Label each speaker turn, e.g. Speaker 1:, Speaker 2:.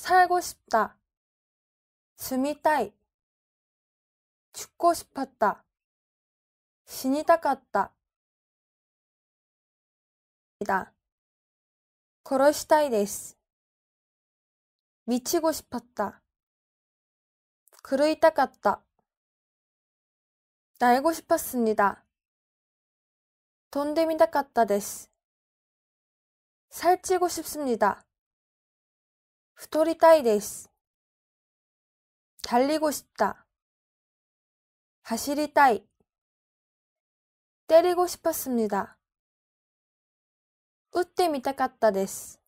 Speaker 1: 살고 싶다. 스미타이. 죽고 싶었다. 신이다갔다. 이다. 殺시た이で스 미치고 싶었다. 그르이다갔다. 날고 싶었습니다. 돈데미다갔다 데스. 살찌고 싶습니다. 太りたいです。달리고싶 다。 走りたい。때리고싶었습니 다。 打ってみたかったです。